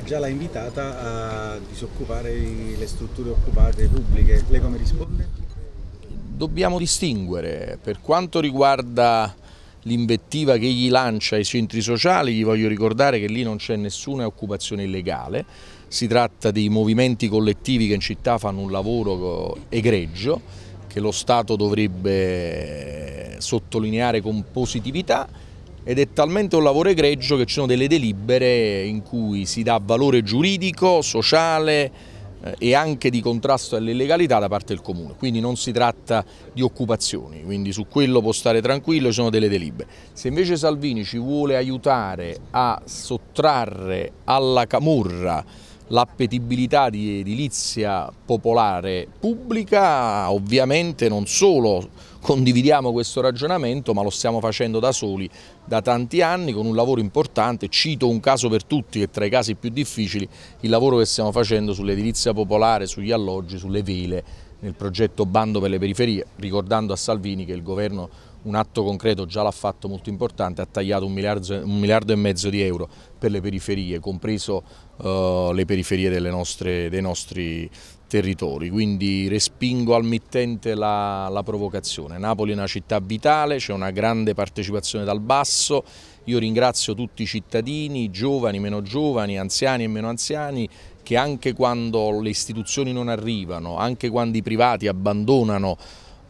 che già l'ha invitata a disoccupare le strutture occupate pubbliche. Lei come risponde? Dobbiamo distinguere. Per quanto riguarda l'invettiva che gli lancia ai centri sociali, gli voglio ricordare che lì non c'è nessuna occupazione illegale, si tratta di movimenti collettivi che in città fanno un lavoro egregio che lo Stato dovrebbe sottolineare con positività ed è talmente un lavoro egregio che ci sono delle delibere in cui si dà valore giuridico, sociale eh, e anche di contrasto all'illegalità da parte del comune, quindi non si tratta di occupazioni, quindi su quello può stare tranquillo, ci sono delle delibere. Se invece Salvini ci vuole aiutare a sottrarre alla Camurra l'appetibilità di edilizia popolare pubblica, ovviamente non solo condividiamo questo ragionamento ma lo stiamo facendo da soli da tanti anni con un lavoro importante, cito un caso per tutti che è tra i casi più difficili, il lavoro che stiamo facendo sull'edilizia popolare, sugli alloggi, sulle vele nel progetto Bando per le periferie, ricordando a Salvini che il governo un atto concreto, già l'ha fatto molto importante, ha tagliato un miliardo, un miliardo, e mezzo di euro per le periferie, compreso eh, le periferie nostre, dei nostri territori, quindi respingo al mittente la, la provocazione. Napoli è una città vitale, c'è una grande partecipazione dal basso, io ringrazio tutti i cittadini, giovani, meno giovani, anziani e meno anziani, che anche quando le istituzioni non arrivano, anche quando i privati abbandonano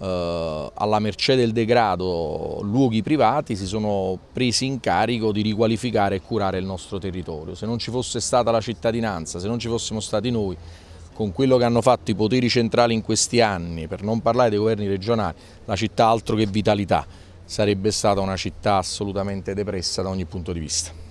eh, alla mercé del degrado luoghi privati si sono presi in carico di riqualificare e curare il nostro territorio. Se non ci fosse stata la cittadinanza, se non ci fossimo stati noi con quello che hanno fatto i poteri centrali in questi anni, per non parlare dei governi regionali, la città altro che vitalità, sarebbe stata una città assolutamente depressa da ogni punto di vista.